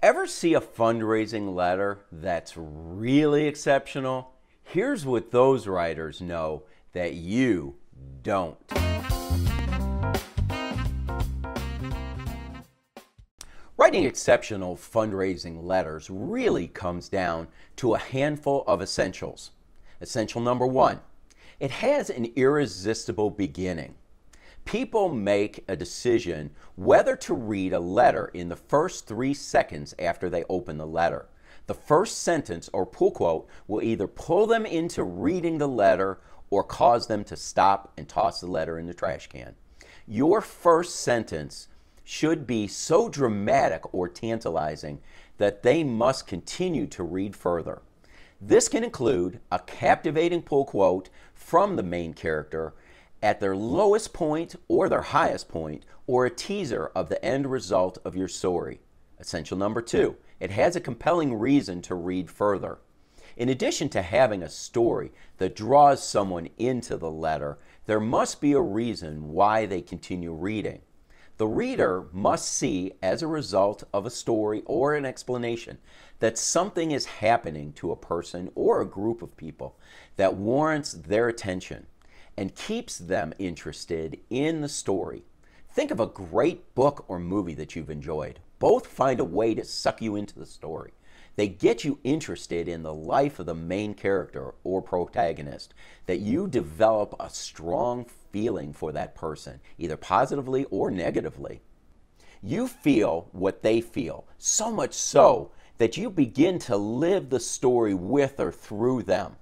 Ever see a fundraising letter that's really exceptional? Here's what those writers know that you don't. Writing exceptional fundraising letters really comes down to a handful of essentials. Essential number one, it has an irresistible beginning. People make a decision whether to read a letter in the first three seconds after they open the letter. The first sentence or pull quote will either pull them into reading the letter or cause them to stop and toss the letter in the trash can. Your first sentence should be so dramatic or tantalizing that they must continue to read further. This can include a captivating pull quote from the main character at their lowest point or their highest point, or a teaser of the end result of your story. Essential number two, it has a compelling reason to read further. In addition to having a story that draws someone into the letter, there must be a reason why they continue reading. The reader must see, as a result of a story or an explanation, that something is happening to a person or a group of people that warrants their attention and keeps them interested in the story. Think of a great book or movie that you've enjoyed. Both find a way to suck you into the story. They get you interested in the life of the main character or protagonist, that you develop a strong feeling for that person, either positively or negatively. You feel what they feel, so much so that you begin to live the story with or through them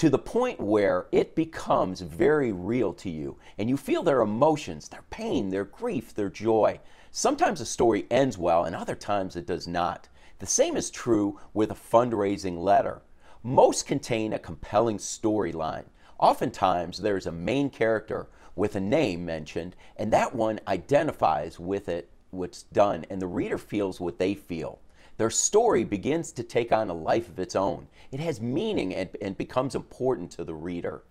to the point where it becomes very real to you and you feel their emotions, their pain, their grief, their joy. Sometimes a story ends well and other times it does not. The same is true with a fundraising letter. Most contain a compelling storyline. Oftentimes there is a main character with a name mentioned and that one identifies with it what's done and the reader feels what they feel their story begins to take on a life of its own. It has meaning and, and becomes important to the reader.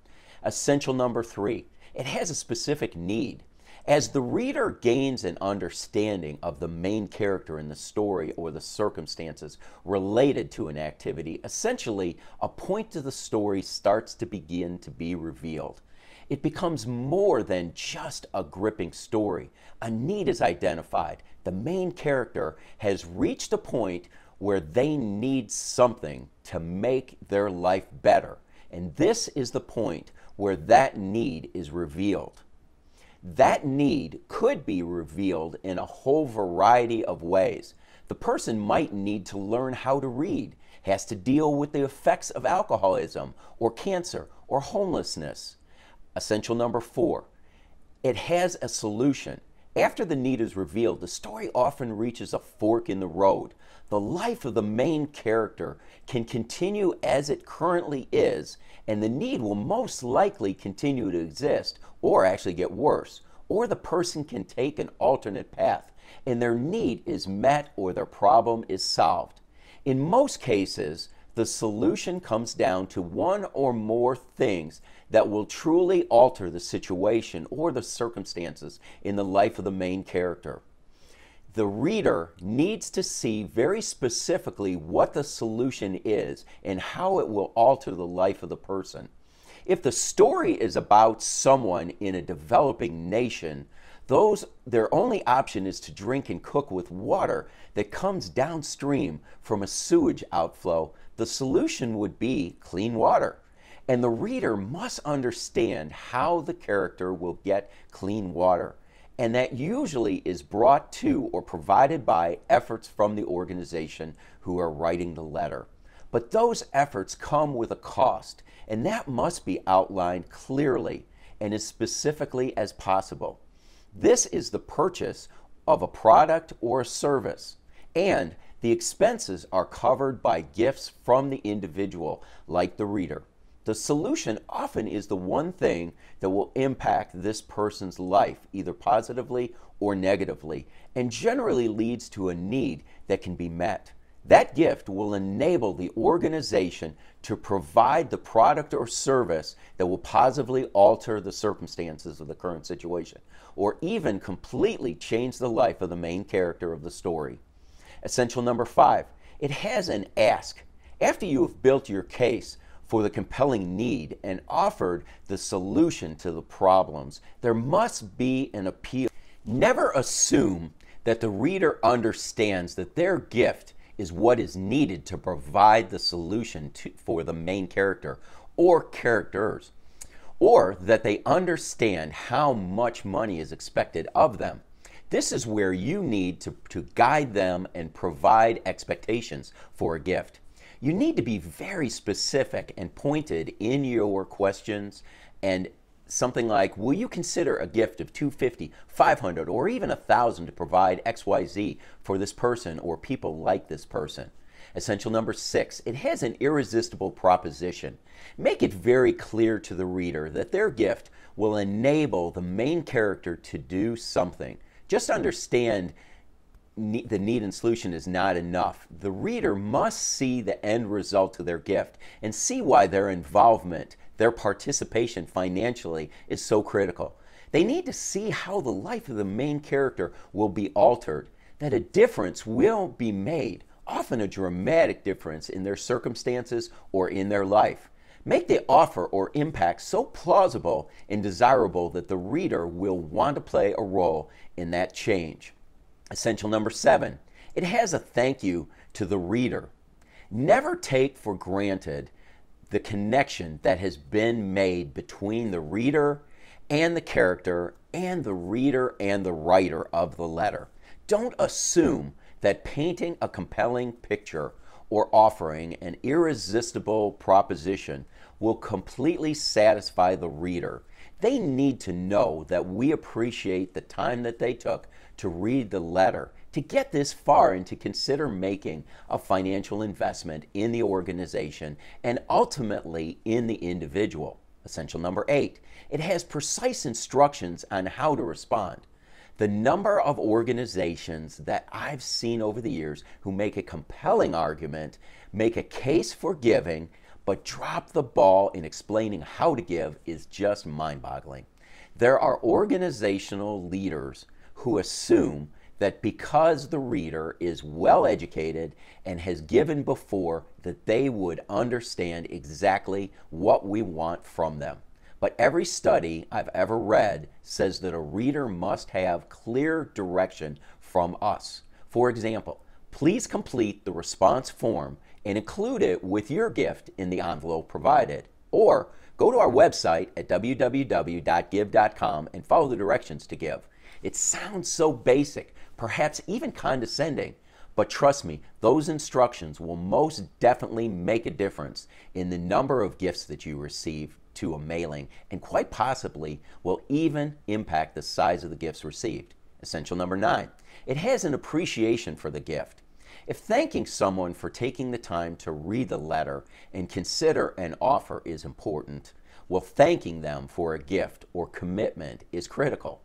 Essential number three, it has a specific need. As the reader gains an understanding of the main character in the story or the circumstances related to an activity, essentially a point to the story starts to begin to be revealed it becomes more than just a gripping story. A need is identified. The main character has reached a point where they need something to make their life better. And this is the point where that need is revealed. That need could be revealed in a whole variety of ways. The person might need to learn how to read, has to deal with the effects of alcoholism or cancer or homelessness. Essential number four it has a solution. After the need is revealed, the story often reaches a fork in the road. The life of the main character can continue as it currently is, and the need will most likely continue to exist or actually get worse. Or the person can take an alternate path, and their need is met or their problem is solved. In most cases, the solution comes down to one or more things that will truly alter the situation or the circumstances in the life of the main character. The reader needs to see very specifically what the solution is and how it will alter the life of the person. If the story is about someone in a developing nation, those their only option is to drink and cook with water that comes downstream from a sewage outflow, the solution would be clean water. And the reader must understand how the character will get clean water. And that usually is brought to or provided by efforts from the organization who are writing the letter. But those efforts come with a cost, and that must be outlined clearly and as specifically as possible. This is the purchase of a product or a service, and the expenses are covered by gifts from the individual, like the reader. The solution often is the one thing that will impact this person's life, either positively or negatively, and generally leads to a need that can be met. That gift will enable the organization to provide the product or service that will positively alter the circumstances of the current situation, or even completely change the life of the main character of the story. Essential number five it has an ask. After you have built your case, for the compelling need and offered the solution to the problems, there must be an appeal. Never assume that the reader understands that their gift is what is needed to provide the solution to, for the main character or characters, or that they understand how much money is expected of them. This is where you need to, to guide them and provide expectations for a gift you need to be very specific and pointed in your questions and something like will you consider a gift of 250 500 or even a 1000 to provide xyz for this person or people like this person essential number 6 it has an irresistible proposition make it very clear to the reader that their gift will enable the main character to do something just understand the need and solution is not enough. The reader must see the end result of their gift and see why their involvement, their participation financially is so critical. They need to see how the life of the main character will be altered, that a difference will be made, often a dramatic difference in their circumstances or in their life. Make the offer or impact so plausible and desirable that the reader will want to play a role in that change. Essential number seven it has a thank you to the reader. Never take for granted the connection that has been made between the reader and the character and the reader and the writer of the letter. Don't assume that painting a compelling picture or offering an irresistible proposition will completely satisfy the reader. They need to know that we appreciate the time that they took to read the letter to get this far and to consider making a financial investment in the organization and ultimately in the individual. Essential number eight, it has precise instructions on how to respond. The number of organizations that I've seen over the years who make a compelling argument, make a case for giving, but drop the ball in explaining how to give is just mind boggling. There are organizational leaders who assume that because the reader is well educated and has given before, that they would understand exactly what we want from them. But every study I've ever read says that a reader must have clear direction from us. For example, please complete the response form and include it with your gift in the envelope provided. Or go to our website at www.give.com and follow the directions to give. It sounds so basic, perhaps even condescending, but trust me, those instructions will most definitely make a difference in the number of gifts that you receive to a mailing and quite possibly will even impact the size of the gifts received. Essential number nine, it has an appreciation for the gift. If thanking someone for taking the time to read the letter and consider an offer is important, well, thanking them for a gift or commitment is critical.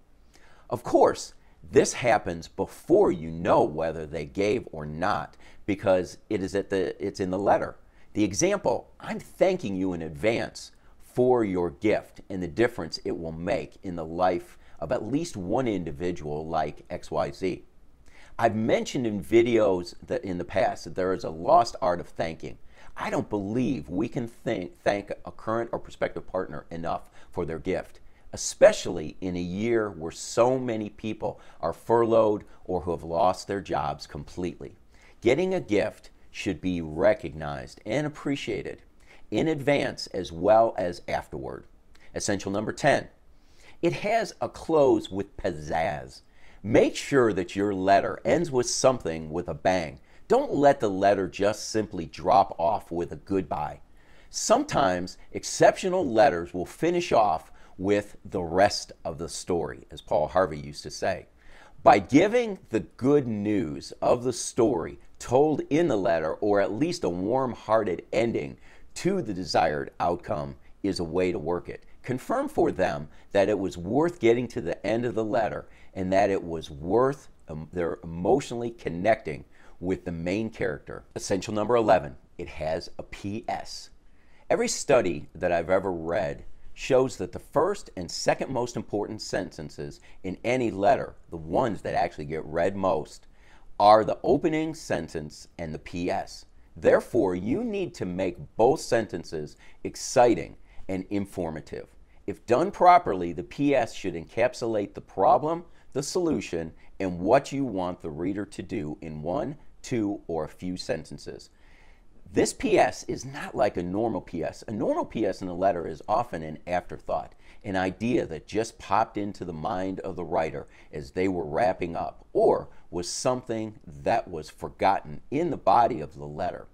Of course, this happens before you know whether they gave or not because it is at the it's in the letter. The example, I'm thanking you in advance for your gift and the difference it will make in the life of at least one individual like XYZ. I've mentioned in videos that in the past that there is a lost art of thanking. I don't believe we can think, thank a current or prospective partner enough for their gift especially in a year where so many people are furloughed or who have lost their jobs completely. Getting a gift should be recognized and appreciated in advance as well as afterward. Essential number 10 it has a close with pizzazz. Make sure that your letter ends with something with a bang. Don't let the letter just simply drop off with a goodbye. Sometimes exceptional letters will finish off with the rest of the story, as Paul Harvey used to say. By giving the good news of the story told in the letter, or at least a warm hearted ending to the desired outcome, is a way to work it. Confirm for them that it was worth getting to the end of the letter and that it was worth um, their emotionally connecting with the main character. Essential number 11, it has a PS. Every study that I've ever read shows that the first and second most important sentences in any letter, the ones that actually get read most, are the opening sentence and the PS. Therefore, you need to make both sentences exciting and informative. If done properly, the PS should encapsulate the problem, the solution, and what you want the reader to do in one, two, or a few sentences. This PS is not like a normal PS. A normal PS in a letter is often an afterthought, an idea that just popped into the mind of the writer as they were wrapping up, or was something that was forgotten in the body of the letter.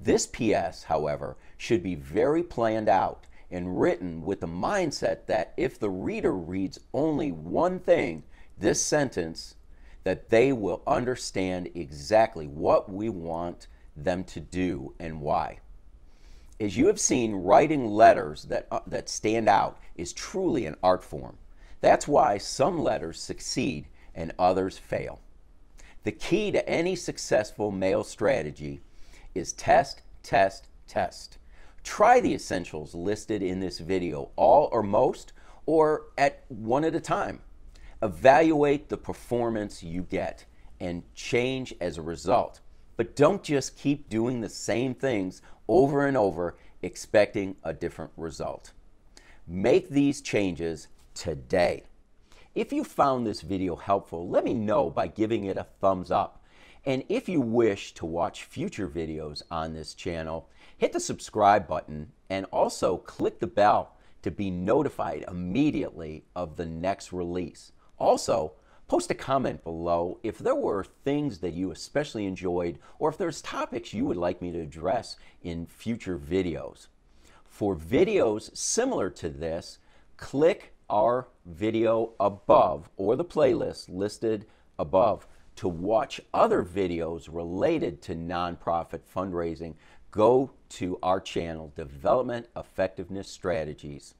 This PS, however, should be very planned out and written with the mindset that if the reader reads only one thing, this sentence, that they will understand exactly what we want them to do and why. As you have seen, writing letters that, uh, that stand out is truly an art form. That's why some letters succeed and others fail. The key to any successful mail strategy is test, test, test. Try the essentials listed in this video, all or most, or at one at a time. Evaluate the performance you get and change as a result. But don't just keep doing the same things over and over, expecting a different result. Make these changes today. If you found this video helpful, let me know by giving it a thumbs up. And if you wish to watch future videos on this channel, hit the subscribe button and also click the bell to be notified immediately of the next release. Also, Post a comment below if there were things that you especially enjoyed or if there's topics you would like me to address in future videos. For videos similar to this, click our video above or the playlist listed above to watch other videos related to nonprofit fundraising, go to our channel, Development Effectiveness Strategies.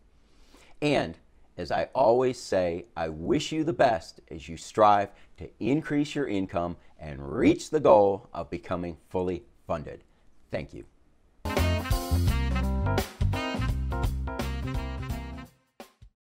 And as I always say, I wish you the best as you strive to increase your income and reach the goal of becoming fully funded. Thank you.